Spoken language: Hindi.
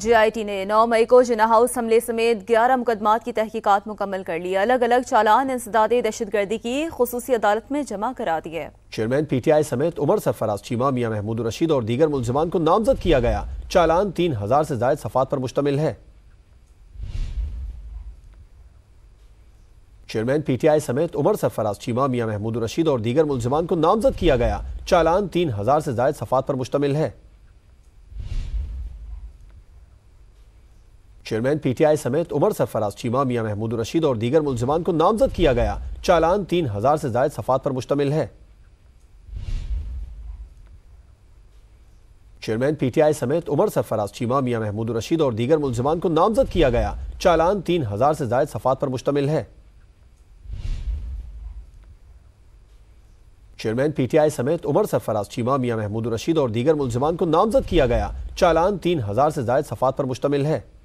जीआईटी ने 9 मई को जिना हाउस हमले समेत 11 मुकदमात की तहकीकात मुकम्मल कर ली अलग अलग चालान इंसदाद दहशतगर्दी की खसूसी अदालत में जमा करा दिए चेयरमैन पीटीआई समेत उमर सरफराज चीमा मियाँ महमूद रशीद और दीगर मुलजमान को नामजद किया गया चालान तीन हजार से जायद सफात पर मुश्तमिल है चेयरमैन पीटीआई समेत उमर सरफराज चीमा मियाँ महमूद रशीद और दीगर मुलजमान को नामजद किया गया चालान तीन हजार से जायद सफात पर मुश्तमिल है चेयरमैन पीटीआई समेत उमर सरफराज चीमा मियाँ महमूद रशीद और दीगर मुलजमान को नामजद किया गया चालान तीन हजार से जायद सफात पर मुश्तमिल है चेयरमैन पीटीआई समेत उमर सरफराज चीमा मियाँ महमूद रशीद और दीगर मुलजमान को नामजद किया गया चालान तीन हजार से जायद सफात पर मुश्तमिल है चेयरमैन पीटीआई समेत उमर सरफराज चीमा मियाँ महमूद रशीद और दीगर मुलजमान को नामजद किया गया चालान तीन हजार से जायद सफात पर मुश्तमिल है